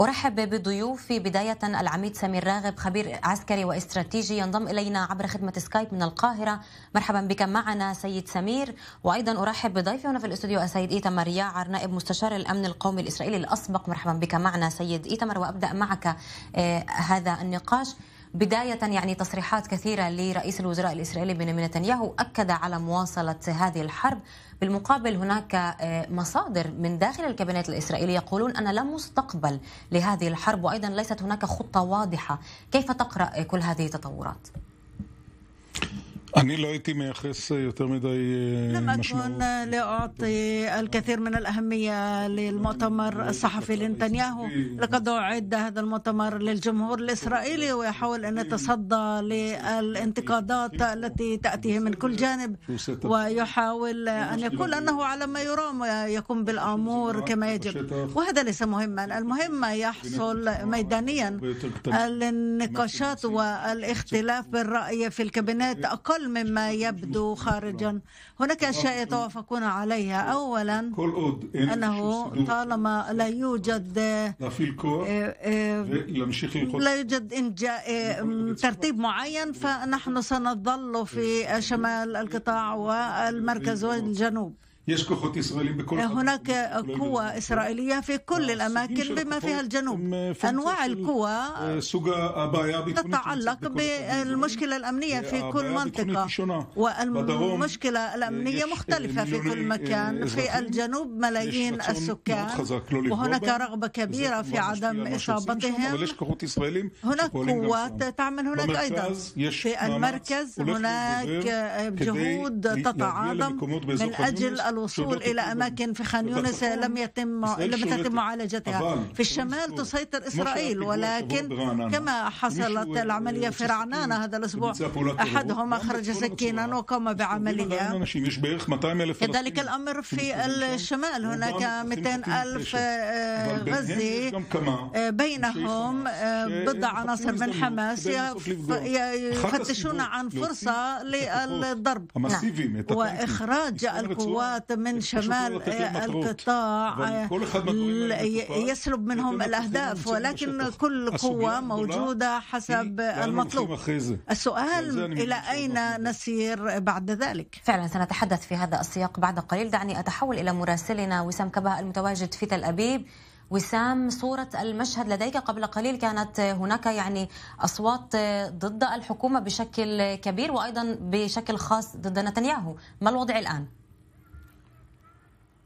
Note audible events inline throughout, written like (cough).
أرحب بضيوفي بداية العميد سمير راغب خبير عسكري واستراتيجي ينضم إلينا عبر خدمة سكايب من القاهرة مرحبا بك معنا سيد سمير وأيضا أرحب بضيفي هنا في الاستوديو السيد إيتمر ياعر نائب مستشار الأمن القومي الإسرائيلي الأسبق مرحبا بك معنا سيد إيتمر وأبدأ معك آه، هذا النقاش بداية يعني تصريحات كثيرة لرئيس الوزراء الإسرائيلي بنيامين نتنياهو أكد على مواصلة هذه الحرب بالمقابل هناك آه، مصادر من داخل الكابينت الإسرائيلي يقولون أن لا مستقبل لهذه الحرب وأيضا ليست هناك خطة واضحة كيف تقرأ كل هذه التطورات؟ אני לא הייתי מייחס أكن لأعطي الكثير من الأهمية للمؤتمر الصحفي لنتنياهو لقد أعد هذا المؤتمر للجمهور الإسرائيلي ويحاول أن يتصدى للانتقادات التي تأتيه من كل جانب ويحاول أن يقول أنه على ما يرام ويقوم بالأمور كما يجب وهذا ليس مهما المهم يحصل ميدانيا النقاشات والاختلاف بالرأي في الكابينات أقل أقل مما يبدو خارجا هناك أشياء يتوافقون عليها أولا أنه طالما لا يوجد لا آه، آه، يوجد آه، ترتيب معين فنحن سنظل في شمال القطاع والمركز والجنوب آه، هناك قوة إسرائيلية في كل نعم، الأماكن بما فيها الجنوب أنواع القوى آه، تتعلق بالمشكلة الأمنية في كل منطقة والمشكلة الأمنية مختلفة في كل مكان آه، في الجنوب ملايين السكان وهناك رغبة كبيرة في عدم إصابتهم هناك قوات تعمل هناك أيضا في المركز هناك جهود تتعاظم من أجل الوصول إلى أماكن في خان يونس لم يتم لم تتم معالجتها في الشمال تسيطر إسرائيل ولكن كما حصلت العملية في رعنانة هذا الأسبوع أحدهم أخرج سكينا وقام بعملية كذلك الأمر في الشمال هناك 200 ألف آه، غزي آه، بينهم آه، ضد عناصر من حماس يفتشون عن فرصة للضرب وإخراج القوات الضغط من شمال القطاع آه، يسلب منهم الأهداف ولكن كل قوة موجودة حسب يعني المطلوب السؤال يعني إلى أين نسير بعد ذلك فعلا سنتحدث في هذا السياق بعد قليل دعني أتحول إلى مراسلنا وسام كبه المتواجد في تل أبيب وسام صورة المشهد لديك قبل قليل كانت هناك يعني أصوات ضد الحكومة بشكل كبير وأيضا بشكل خاص ضد نتنياهو ما الوضع الآن؟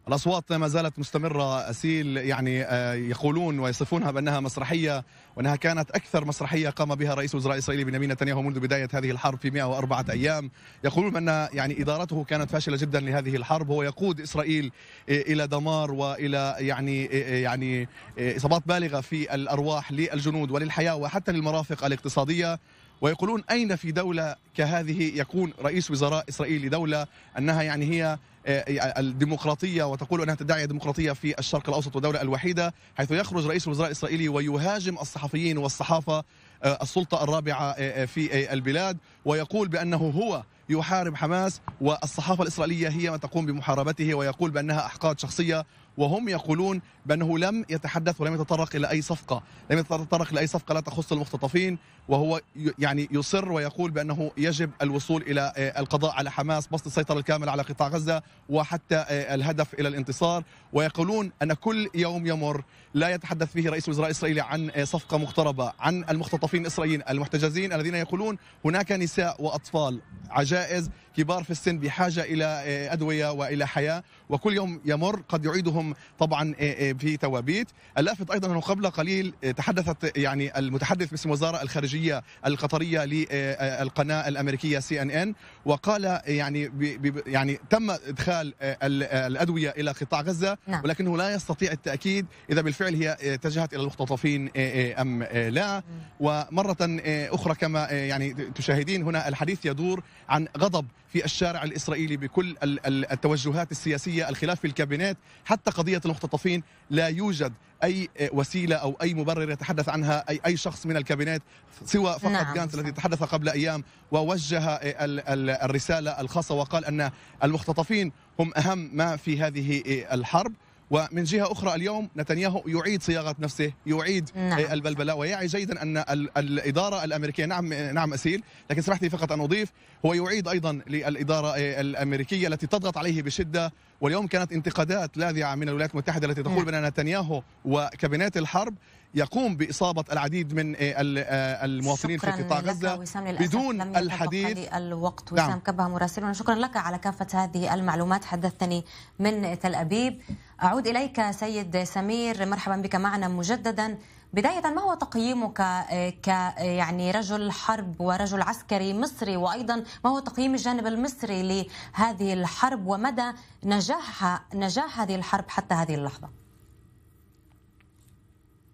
الأصوات ما زالت مستمرة أسيل يعني آه، يقولون ويصفونها بأنها مسرحية وأنها كانت أكثر مسرحية قام بها رئيس الوزراء الإسرائيلي بنيامين نتنياهو منذ بداية هذه الحرب في 104 أيام يقولون بأن يعني إدارته كانت فاشلة جدا لهذه الحرب هو يقود إسرائيل آه، إلى دمار وإلى يعني آه، يعني إصابات بالغة في الأرواح للجنود وللحياة وحتى للمرافق الاقتصادية ويقولون أين في دولة كهذه يكون رئيس وزراء إسرائيل لدولة أنها يعني هي آه، الديمقراطية وتقول أنها تدعي الديمقراطية في الشرق الأوسط والدولة الوحيدة حيث يخرج رئيس الوزراء الإسرائيلي ويهاجم الصحفيين والصحافة آه، السلطة الرابعة آه، في البلاد ويقول بأنه هو يحارب حماس والصحافة الإسرائيلية هي من تقوم بمحاربته ويقول بأنها أحقاد شخصية وهم يقولون بأنه لم يتحدث ولم يتطرق إلى أي صفقة لم يتطرق إلى أي صفقة لا تخص المختطفين وهو يعني يصر ويقول بأنه يجب الوصول إلى آه، القضاء على حماس بسط السيطرة الكاملة على قطاع غزة وحتى آه، الهدف إلى الانتصار ويقولون أن كل يوم يمر لا يتحدث فيه رئيس الوزراء الإسرائيلي عن آه، صفقة مقتربة عن المختطفين الإسرائيليين المحتجزين الذين يقولون هناك نساء وأطفال عجائز كبار في السن بحاجه الى آه، ادويه والى حياه وكل يوم يمر قد يعيدهم طبعا آه، آه، في توابيت اللافت ايضا انه قبل قليل تحدثت يعني المتحدث باسم وزاره الخارجيه القطريه للقناه الامريكيه سي ان ان وقال يعني يعني تم ادخال الادويه الى قطاع غزه نعم. ولكنه لا يستطيع التاكيد اذا بالفعل هي اتجهت الى المختطفين ام لا ومره اخرى كما يعني تشاهدين هنا الحديث يدور عن غضب في الشارع الإسرائيلي بكل التوجهات السياسية الخلاف في الكابينات حتى قضية المختطفين لا يوجد أي وسيلة أو أي مبرر يتحدث عنها أي, أي شخص من الكابينات سوى فقط نعم. جانس الذي تحدث قبل أيام ووجه الرسالة الخاصة وقال أن المختطفين هم أهم ما في هذه الحرب ومن جهه اخرى اليوم نتنياهو يعيد صياغه نفسه يعيد نعم. البلبله ويعي جيدا ان الاداره الامريكيه نعم نعم اسيل لكن سمحت لي فقط ان اضيف هو يعيد ايضا للاداره آه، الامريكيه التي تضغط عليه بشده واليوم كانت انتقادات لاذعه من الولايات المتحده التي تقول نعم. بان نتنياهو وكابينات الحرب يقوم باصابه العديد من آه، آه، المواطنين في قطاع غزه بدون الحديث الوقت نعم. وسام نعم. كبه مراسلنا شكرا لك على كافه هذه المعلومات حدثتني من تل ابيب اعود اليك سيد سمير مرحبا بك معنا مجددا بداية ما هو تقييمك آه، ك آه، يعني رجل حرب ورجل عسكري مصري وأيضا ما هو تقييم الجانب المصري لهذه الحرب ومدى نجاحها نجاح هذه الحرب حتى هذه اللحظة؟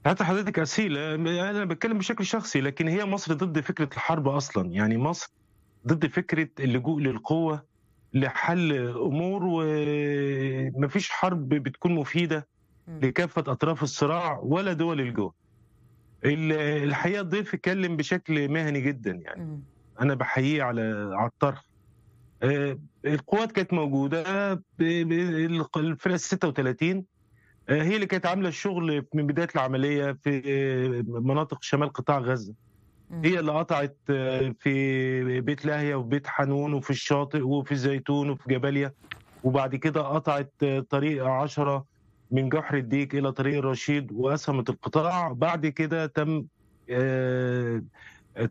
حتى حضرتك أسئلة أنا بتكلم بشكل شخصي لكن هي مصر ضد فكرة الحرب أصلا يعني مصر ضد فكرة اللجوء للقوة لحل أمور ومفيش حرب بتكون مفيدة لكافة أطراف الصراع ولا دول الجوه الحقيقه الضيف اتكلم بشكل مهني جدا يعني انا بحييه على على الطرح آه، القوات كانت موجوده الفرقه 36 آه، هي اللي كانت عامله الشغل من بدايه العمليه في آه، مناطق شمال قطاع غزه هي اللي قطعت في بيت لاهيه وبيت حنون وفي الشاطئ وفي الزيتون وفي جباليا وبعد كده قطعت طريق 10 من جحر الديك الى طريق الرشيد واسهمت القطاع بعد كده تم آه،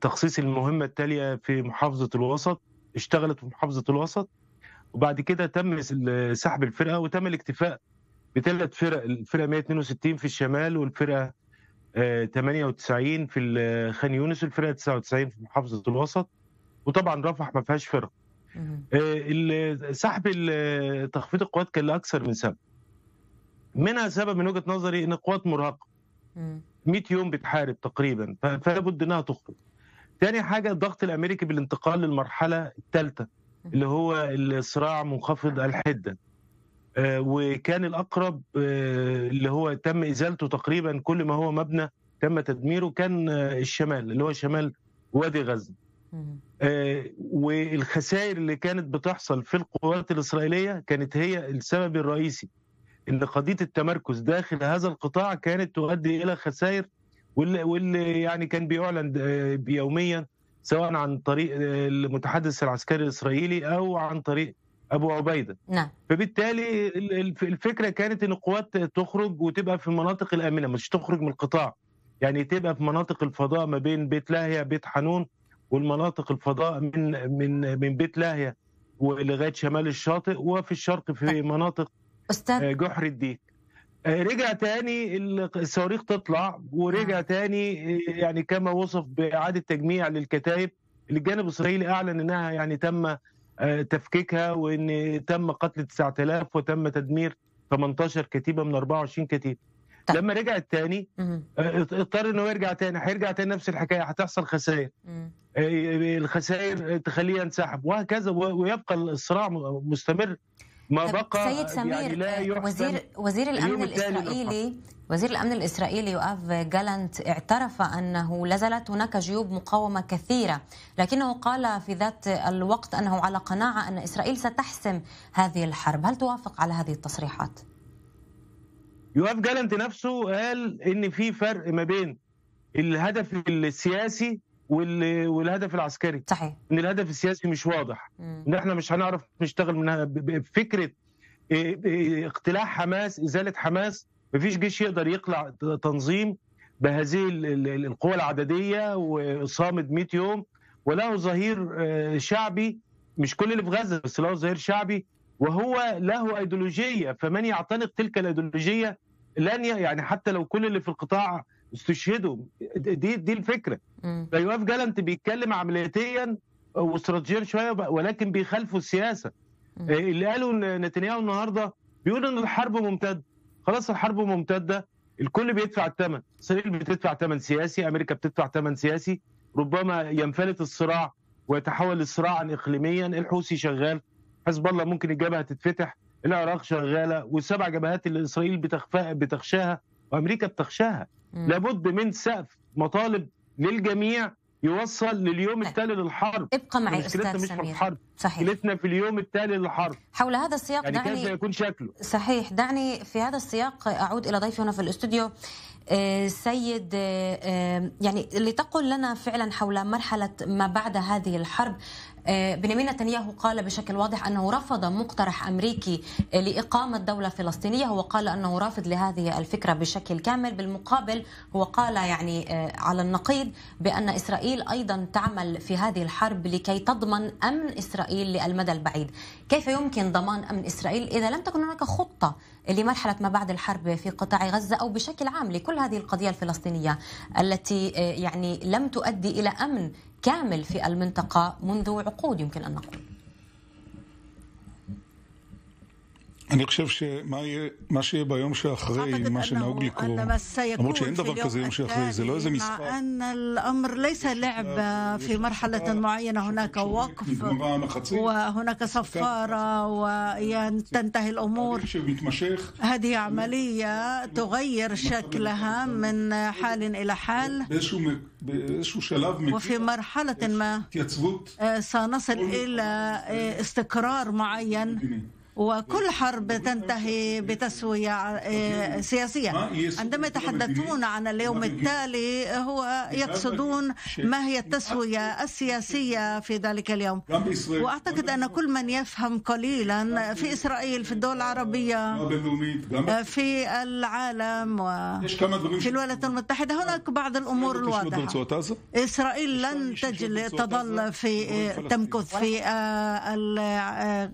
تخصيص المهمه التاليه في محافظه الوسط اشتغلت في محافظه الوسط وبعد كده تم سحب الفرقه وتم الاكتفاء بثلاث فرق الفرقه 162 في الشمال والفرقه 98 آه، في خان يونس والفرقه 99 في محافظه الوسط وطبعا رفح ما فيهاش فرق آه، سحب تخفيض القوات كان لاكثر من سبب منها سبب من وجهه نظري ان قوات مرهقه 100 يوم بتحارب تقريبا فلابد انها تخرج تاني حاجه الضغط الامريكي بالانتقال للمرحله الثالثه اللي هو الصراع منخفض الحده آه، وكان الاقرب آه، اللي هو تم ازالته تقريبا كل ما هو مبنى تم تدميره كان آه، الشمال اللي هو شمال وادي غزه والخسائر اللي كانت بتحصل في القوات الاسرائيليه كانت هي السبب الرئيسي ان قضيه التمركز داخل هذا القطاع كانت تؤدي الى خسائر واللي, واللي يعني كان بيعلن يوميا سواء عن طريق المتحدث العسكري الاسرائيلي او عن طريق ابو عبيده نعم فبالتالي الفكره كانت ان القوات تخرج وتبقى في المناطق الامنه مش تخرج من القطاع يعني تبقى في مناطق الفضاء ما بين بيت لاهيا بيت حنون والمناطق الفضاء من من من بيت لاهيا ولغايه شمال الشاطئ وفي الشرق في طيب. مناطق أستاذ آه، جحر الدين آه، رجع تاني الصواريخ تطلع ورجع تاني آه، يعني كما وصف بإعادة تجميع للكتائب اللي الجانب الإسرائيلي أعلن أنها يعني تم تفكيكها وأن تم قتل 9000 وتم تدمير 18 كتيبة من 24 كتيبة طيب. لما رجعت تاني اضطر انه يرجع تاني هيرجع تاني نفس الحكايه هتحصل خسائر الخسائر تخليه ينسحب وهكذا ويبقى الصراع مستمر ما بقى سيد سمير يعني لا آه، وزير وزير الامن الاسرائيلي وزير الامن الاسرائيلي يؤاف جالانت اعترف انه لازالت هناك جيوب مقاومه كثيره، لكنه قال في ذات الوقت انه على قناعه ان اسرائيل ستحسم هذه الحرب، هل توافق على هذه التصريحات؟ يؤاف جالانت نفسه قال ان في فرق ما بين الهدف السياسي والهدف العسكري صحيح ان الهدف السياسي مش واضح مم. ان احنا مش هنعرف نشتغل منها بفكره آه، آه، اقتلاع حماس ازاله حماس مفيش جيش يقدر يقلع تنظيم بهذه القوى العدديه وصامد 100 يوم وله ظهير آه، شعبي مش كل اللي في غزه بس له ظهير شعبي وهو له ايديولوجيه فمن يعتنق تلك الايديولوجيه لن يعني حتى لو كل اللي في القطاع استشهدوا دي دي الفكره بيواف جالنت بيتكلم عملياتيا واستراتيجيا شويه ولكن بيخالفوا السياسه آه، اللي قاله نتنياهو النهارده بيقول ان الحرب ممتده خلاص الحرب ممتده الكل بيدفع الثمن اسرائيل بتدفع ثمن سياسي امريكا بتدفع ثمن سياسي ربما ينفلت الصراع ويتحول لصراعا اقليميا الحوثي شغال حزب الله ممكن الجبهه تتفتح العراق شغاله والسبع جبهات اللي اسرائيل بتخفاها بتخشاها وامريكا بتخشاها لابد من سقف مطالب للجميع يوصل لليوم طيب. التالي للحرب ابقى معي استاذ مش سمير الحرب صحيح جلسنا في اليوم التالي للحرب حول هذا السياق يعني دعني يكون شكله صحيح دعني في هذا السياق اعود الى ضيفي هنا في الاستوديو آه، سيد آه، آه، يعني لتقل لنا فعلا حول مرحله ما بعد هذه الحرب بنيامين نتنياهو قال بشكل واضح انه رفض مقترح امريكي لاقامه دوله فلسطينيه هو قال انه رافض لهذه الفكره بشكل كامل بالمقابل هو قال يعني على النقيض بان اسرائيل ايضا تعمل في هذه الحرب لكي تضمن امن اسرائيل إسرائيل للمدى البعيد كيف يمكن ضمان أمن إسرائيل إذا لم تكن هناك خطة لمرحلة ما بعد الحرب في قطاع غزة أو بشكل عام لكل هذه القضية الفلسطينية التي آه، يعني لم تؤدي إلى أمن كامل في المنطقة منذ عقود يمكن أن نقول אני חושב שמה שיהיה ביום שאחרי, מה שנהוג לקרוא, למרות שאין דבר כזה יום שאחרי, זה לא איזה משחק. الأمر ليس لعبة في مرحلة معينة هناك وقف وهناك صفارة وتنتهي الأمور هذه عملية تغير شكلها من حال إلى حال وفي مرحلة ما آه، سنصل إلى آه، استقرار معين وكل حرب تنتهي بتسوية آه، سياسية عندما يتحدثون عن اليوم التالي هو يقصدون ما هي التسوية السياسية في ذلك اليوم وأعتقد أن كل من يفهم قليلا في إسرائيل في الدول العربية آه، في العالم وفي الولايات المتحدة هناك بعض الأمور الواضحة إسرائيل لن تجل تظل في آه، تمكث في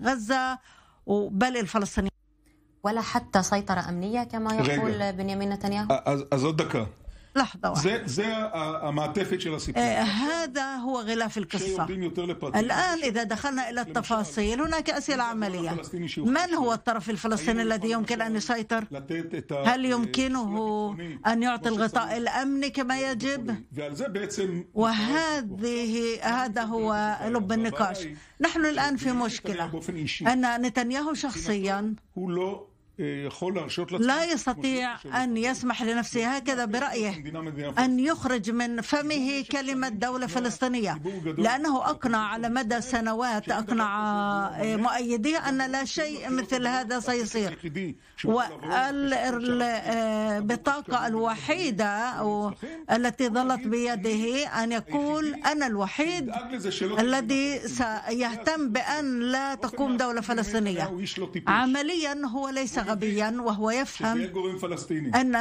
غزة وبل الفلسطينيين ولا حتى سيطرة أمنية كما يقول بنيامين نتنياهو أزودك لحظة واحدة زي של هذا هو غلاف القصة الآن إذا دخلنا إلى التفاصيل هناك أسئلة عملية من هو الطرف الفلسطيني أيوة، الذي يمكن أن يسيطر؟ هل يمكنه أن يعطي الغطاء الأمني كما يجب؟ وهذه هذا هو لب النقاش نحن الآن في مشكلة أن نتنياهو شخصيا يقول لا يستطيع أن يسمح لنفسه هكذا برأيه أن يخرج من فمه كلمة دولة فلسطينية لأنه أقنع على مدى سنوات أقنع مؤيديه أن لا شيء مثل هذا سيصير والبطاقة الوحيدة التي ظلت بيده أن يقول أنا الوحيد الذي سيهتم بأن لا تقوم دولة فلسطينية عمليا هو ليس غبيا وهو يفهم أن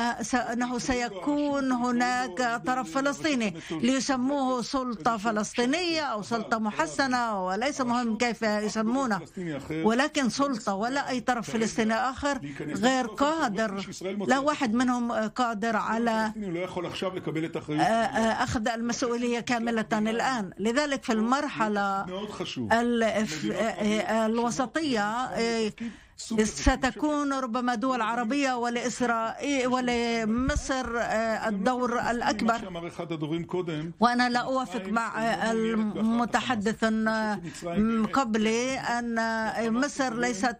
أنه سيكون هناك طرف فلسطيني ليسموه سلطة فلسطينية أو سلطة محسنة وليس مهم كيف يسمونه ولكن سلطة ولا أي طرف فلسطيني آخر غير قادر لا واحد منهم قادر على آه، آه، أخذ المسؤولية كاملة الآن لذلك في المرحلة آه، الوسطية ستكون ربما دول عربية ولإسرائيل ولمصر الدور الأكبر وأنا لا أوافق مع المتحدث قبلي أن مصر ليست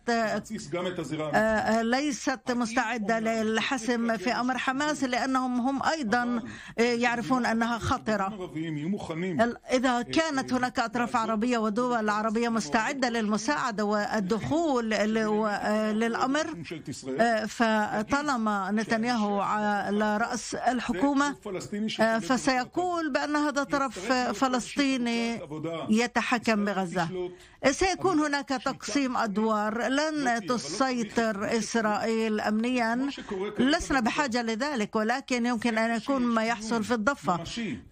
ليست مستعدة للحسم في أمر حماس لأنهم هم أيضا يعرفون أنها خطرة إذا كانت هناك أطراف عربية ودول عربية مستعدة للمساعدة والدخول آه، للأمر آه، فطالما نتنياهو على رأس الحكومة آه، فسيقول بأن هذا طرف فلسطيني يتحكم بغزة سيكون هناك تقسيم أدوار لن تسيطر إسرائيل أمنيا لسنا بحاجة لذلك ولكن يمكن أن يكون ما يحصل في الضفة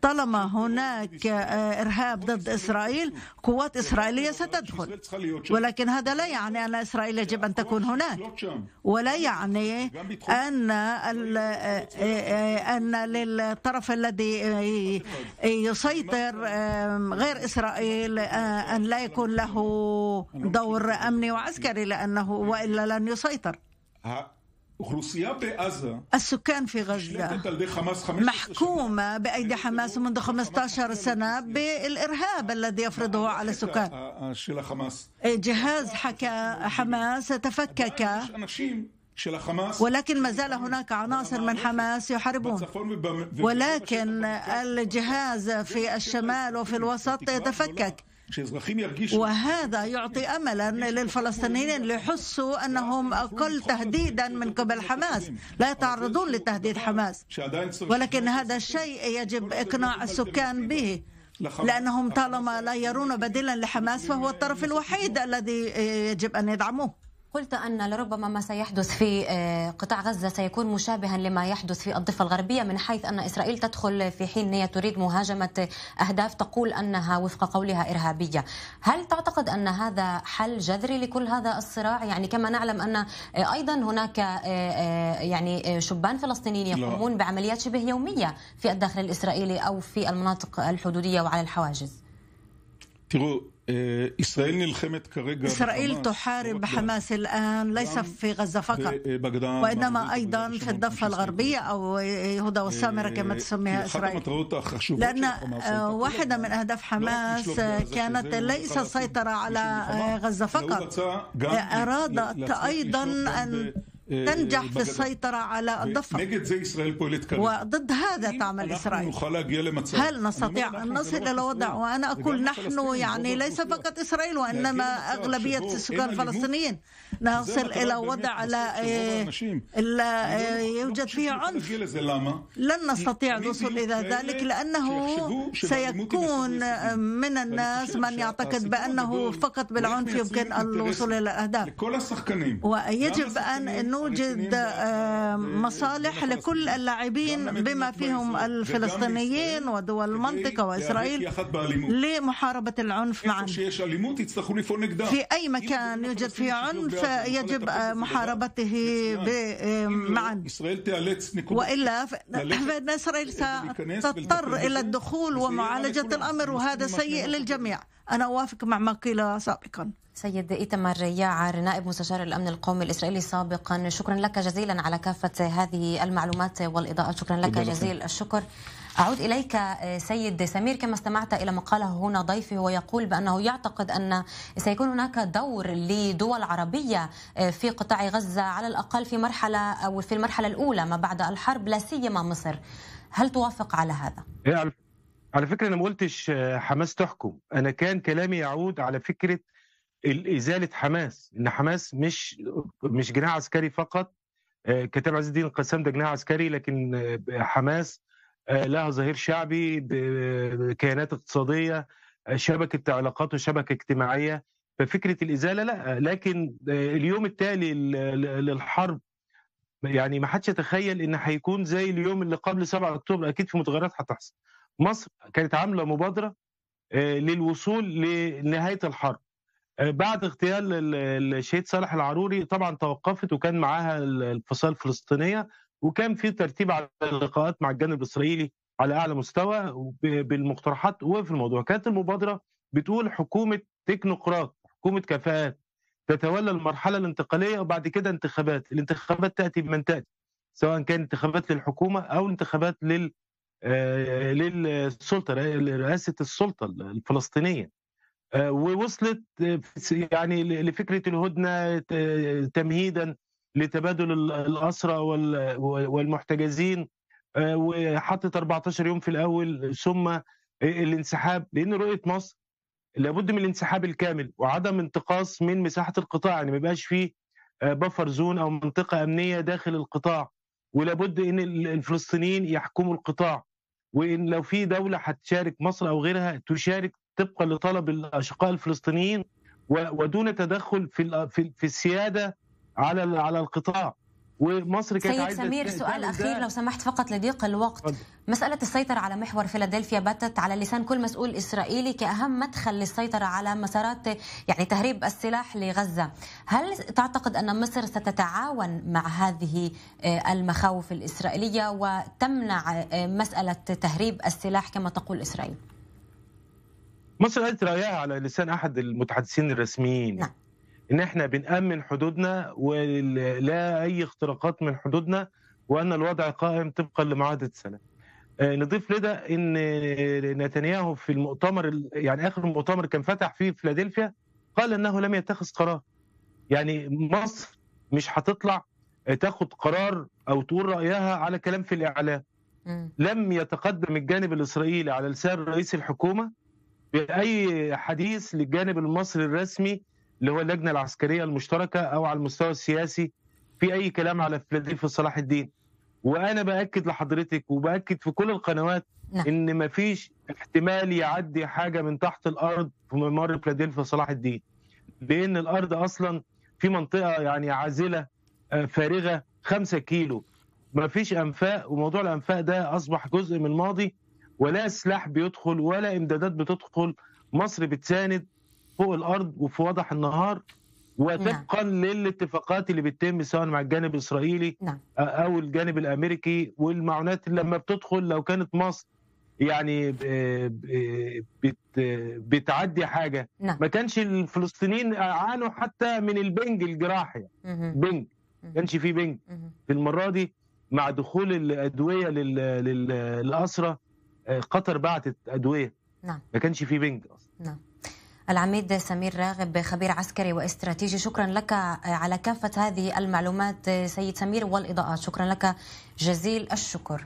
طالما هناك آه، إرهاب ضد إسرائيل قوات إسرائيلية ستدخل ولكن هذا لا يعني أن إسرائيل يجب أن تكون هناك ولا يعني أن آه، أن للطرف الذي آه، يسيطر غير إسرائيل أن لا يكون له دور أمني وعسكري لأنه وإلا لن يسيطر السكان في غزة محكومة بأيدي حماس منذ 15 سنة بالإرهاب الذي يفرضه على السكان آه، آه، إيه، جهاز حكا حماس تفكك ولكن ما زال هناك عناصر من حماس يحاربون ولكن الجهاز في الشمال وفي الوسط يتفكك وهذا يعطي املا للفلسطينيين ليحسوا انهم اقل تهديدا من قبل حماس لا يتعرضون لتهديد حماس ولكن هذا الشيء يجب اقناع السكان به لأنهم طالما لا يرون بديلا لحماس فهو الطرف الوحيد الذي يجب أن يدعموه قلت أن لربما ما سيحدث في آه، قطاع غزة سيكون مشابها لما يحدث في الضفة الغربية من حيث أن إسرائيل تدخل في حين هي تريد مهاجمة أهداف تقول أنها وفق قولها إرهابية هل تعتقد أن هذا حل جذري لكل هذا الصراع يعني كما نعلم أن آه، أيضا هناك آه، يعني شبان فلسطينيين يقومون بعمليات شبه يومية في الداخل الإسرائيلي أو في المناطق الحدودية وعلى الحواجز ישראל נלחמת כרגע إسرائيل تحارب حماس الآن ليس في غزة فقط وإنما أيضا في الضفة الغربية أو يهودا والسامرة كما تسميها إسرائيل لأن آه، واحدة من أهداف حماس كانت ليس السيطرة على آه، غزة فقط أرادت أيضا أن تنجح في السيطرة على الضفة وضد هذا تعمل إسرائيل هل نستطيع أن نصل إلى وضع وأنا أقول نحن يعني ليس فقط إسرائيل وإنما أغلبية السكان الفلسطينيين نصل إلى وضع لا, إيه، إيه، يوجد فيه عنف لن نستطيع الوصول إلى ذلك لأنه سيكون من طيب، الناس من يعتقد بأنه فقط بالعنف يمكن الوصول إلى الأهداف ويجب أن يوجد آه، آه، مصالح لكل اللاعبين بما فيهم الفلسطينيين ودول المنطقة يعني وإسرائيل لمحاربة العنف معا في أي مكان يوجد فيه عنف يجب آه، محاربته معا وإلا (laughs) فإن إسرائيل ستضطر إلى الدخول ومعالجة الأمر وهذا سيء للجميع أنا أوافق مع ما قيل سابقا سيد إيتمر ياعر نائب مستشار الأمن القومي الإسرائيلي سابقا شكرا لك جزيلا على كافة هذه المعلومات والإضاءة شكرا لك جزيل الشكر أعود إليك آه، سيد سمير كما استمعت إلى مقاله هنا ضيفي هو يقول بأنه يعتقد أن سيكون هناك دور لدول عربية آه، في قطاع غزة على الأقل في مرحلة أو في المرحلة الأولى ما بعد الحرب لا سيما مصر هل توافق على هذا؟ على فكره انا ما قلتش آه، حماس تحكم انا كان كلامي يعود على فكره ازاله حماس ان حماس مش مش جناح عسكري فقط آه، كتاب عز الدين القسام ده جناح عسكري لكن آه، حماس لها ظهير شعبي بكيانات اقتصاديه شبكه علاقات وشبكه اجتماعيه ففكره الازاله لا لكن اليوم التالي للحرب يعني ما حدش يتخيل ان هيكون زي اليوم اللي قبل 7 اكتوبر اكيد في متغيرات هتحصل مصر كانت عامله مبادره آه، للوصول لنهايه الحرب آه، بعد اغتيال الشهيد صالح العروري طبعا توقفت وكان معاها الفصائل الفلسطينيه وكان في ترتيب على اللقاءات مع الجانب الاسرائيلي على اعلى مستوى بالمقترحات وفي الموضوع كانت المبادره بتقول حكومه تكنوقراط حكومه كفاءات تتولى المرحله الانتقاليه وبعد كده انتخابات الانتخابات تاتي بمن تاتي سواء كانت انتخابات للحكومه او انتخابات لل آه، للسلطه رئاسه السلطه الفلسطينيه آه، ووصلت آه، يعني لفكره الهدنه تمهيدا لتبادل الاسرى والمحتجزين وحطت 14 يوم في الاول ثم الانسحاب لان رؤيه مصر لابد من الانسحاب الكامل وعدم انتقاص من مساحه القطاع يعني ما يبقاش فيه بفر زون او منطقه امنيه داخل القطاع ولابد ان الفلسطينيين يحكموا القطاع وان لو في دوله هتشارك مصر او غيرها تشارك طبقا لطلب الاشقاء الفلسطينيين ودون تدخل في في السياده على على القطاع ومصر كانت سيد سمير سؤال اخير لو سمحت فقط لضيق الوقت فضل. مساله السيطره على محور فيلادلفيا باتت على لسان كل مسؤول اسرائيلي كاهم مدخل للسيطره على مسارات يعني تهريب السلاح لغزه هل تعتقد ان مصر ستتعاون مع هذه آه، المخاوف الاسرائيليه وتمنع آه، مساله تهريب السلاح كما تقول اسرائيل مصر قالت رايها على لسان احد المتحدثين الرسميين نعم. ان احنا بنامن حدودنا ولا اي اختراقات من حدودنا وان الوضع قائم طبقا لمعاهده السلام. آه، نضيف لده ان نتنياهو في المؤتمر يعني اخر مؤتمر كان فتح فيه فيلادلفيا قال انه لم يتخذ قرار. يعني مصر مش هتطلع آه، تاخد قرار او تقول رايها على كلام في الاعلام. لم يتقدم الجانب الاسرائيلي على لسان رئيس الحكومه باي حديث للجانب المصري الرسمي اللي هو اللجنه العسكريه المشتركه او على المستوى السياسي في اي كلام على فيلادلفيا صلاح الدين وانا باكد لحضرتك وباكد في كل القنوات نعم. ان مفيش احتمال يعدي حاجه من تحت الارض في ممر فيلادلفيا صلاح الدين لان الارض اصلا في منطقه يعني عازله آه، فارغه 5 كيلو مفيش انفاق وموضوع الانفاق ده اصبح جزء من الماضي ولا سلاح بيدخل ولا امدادات بتدخل مصر بتساند فوق الارض وفي وضح النهار وطبقا نعم. للاتفاقات اللي بتتم سواء مع الجانب الاسرائيلي نعم. او الجانب الامريكي والمعونات اللي لما بتدخل لو كانت مصر يعني بتعدي حاجه نعم. ما كانش الفلسطينيين عانوا حتى من البنج الجراحي بنج ما كانش في بنج في المره دي مع دخول الادويه للاسرى آه، قطر بعتت ادويه نعم ما كانش في بنج اصلا نعم العميد سمير راغب خبير عسكري واستراتيجي شكرا لك على كافة هذه المعلومات سيد سمير والإضاءات شكرا لك جزيل الشكر